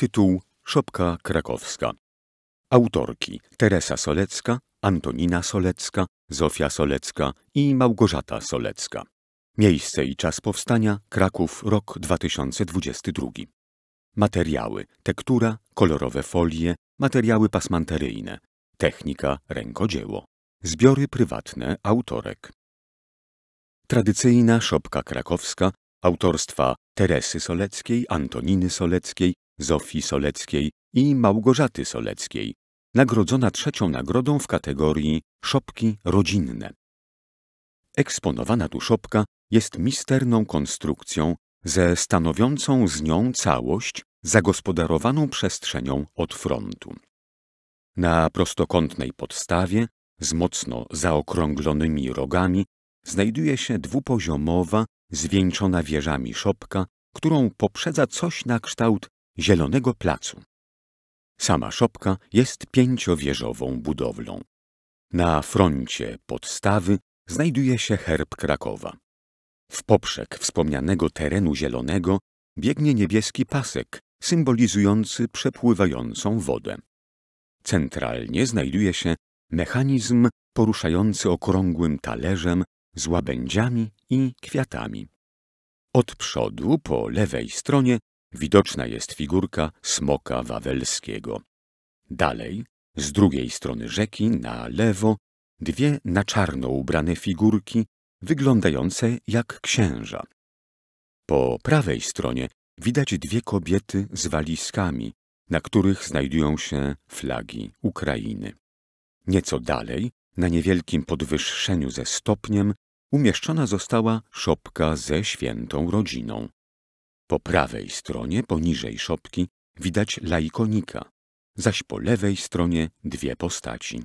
Tytuł Szopka Krakowska. Autorki Teresa Solecka, Antonina Solecka, Zofia Solecka i Małgorzata Solecka. Miejsce i czas powstania Kraków rok 2022. Materiały: tektura, kolorowe folie, materiały pasmanteryjne, technika rękodzieło. Zbiory prywatne autorek. Tradycyjna szopka krakowska autorstwa Teresy Soleckiej, Antoniny Soleckiej, Zofii Soleckiej i Małgorzaty Soleckiej, nagrodzona trzecią nagrodą w kategorii Szopki rodzinne. Eksponowana tu szopka jest misterną konstrukcją ze stanowiącą z nią całość zagospodarowaną przestrzenią od frontu. Na prostokątnej podstawie z mocno zaokrąglonymi rogami znajduje się dwupoziomowa, zwieńczona wieżami szopka, którą poprzedza coś na kształt Zielonego Placu. Sama szopka jest pięciowieżową budowlą. Na froncie podstawy znajduje się herb Krakowa. W poprzek wspomnianego terenu zielonego biegnie niebieski pasek symbolizujący przepływającą wodę. Centralnie znajduje się mechanizm poruszający okrągłym talerzem z łabędziami i kwiatami. Od przodu po lewej stronie Widoczna jest figurka smoka wawelskiego. Dalej, z drugiej strony rzeki, na lewo, dwie na czarno ubrane figurki, wyglądające jak księża. Po prawej stronie widać dwie kobiety z walizkami, na których znajdują się flagi Ukrainy. Nieco dalej, na niewielkim podwyższeniu ze stopniem, umieszczona została szopka ze świętą rodziną. Po prawej stronie, poniżej szopki, widać laikonika, zaś po lewej stronie dwie postaci.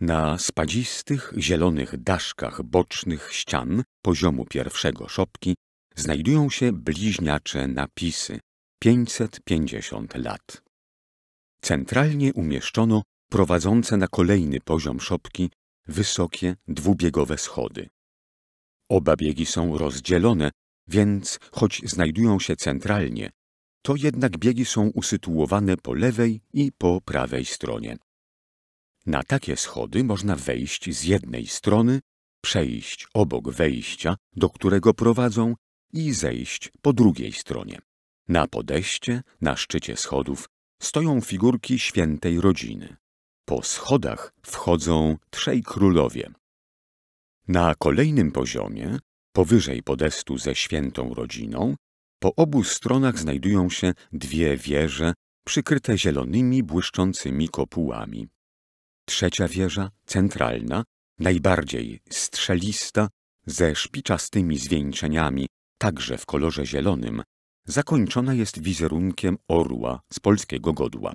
Na spadzistych, zielonych daszkach bocznych ścian poziomu pierwszego szopki znajdują się bliźniacze napisy 550 lat. Centralnie umieszczono prowadzące na kolejny poziom szopki wysokie dwubiegowe schody. Oba biegi są rozdzielone więc choć znajdują się centralnie, to jednak biegi są usytuowane po lewej i po prawej stronie. Na takie schody można wejść z jednej strony, przejść obok wejścia, do którego prowadzą, i zejść po drugiej stronie. Na podejście, na szczycie schodów, stoją figurki świętej rodziny. Po schodach wchodzą trzej królowie. Na kolejnym poziomie Powyżej podestu ze świętą rodziną po obu stronach znajdują się dwie wieże przykryte zielonymi, błyszczącymi kopułami. Trzecia wieża, centralna, najbardziej strzelista, ze szpiczastymi zwieńczeniami, także w kolorze zielonym, zakończona jest wizerunkiem orła z polskiego godła.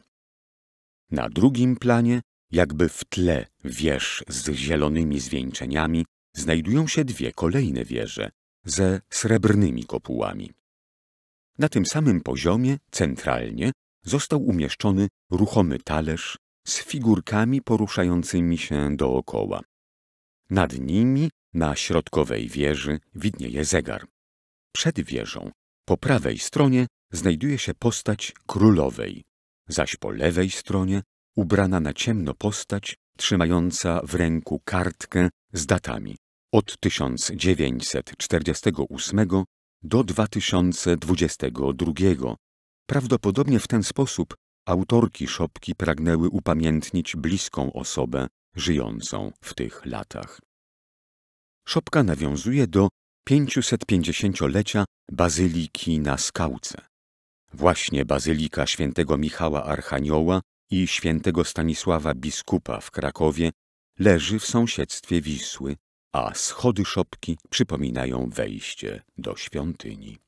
Na drugim planie, jakby w tle wież z zielonymi zwieńczeniami, znajdują się dwie kolejne wieże ze srebrnymi kopułami. Na tym samym poziomie, centralnie, został umieszczony ruchomy talerz z figurkami poruszającymi się dookoła. Nad nimi, na środkowej wieży, widnieje zegar. Przed wieżą, po prawej stronie, znajduje się postać królowej, zaś po lewej stronie, ubrana na ciemno postać trzymająca w ręku kartkę z datami od 1948 do 2022. Prawdopodobnie w ten sposób autorki szopki pragnęły upamiętnić bliską osobę żyjącą w tych latach. Szopka nawiązuje do 550-lecia Bazyliki na Skałce. Właśnie Bazylika Świętego Michała Archanioła i świętego Stanisława biskupa w Krakowie leży w sąsiedztwie Wisły, a schody szopki przypominają wejście do świątyni.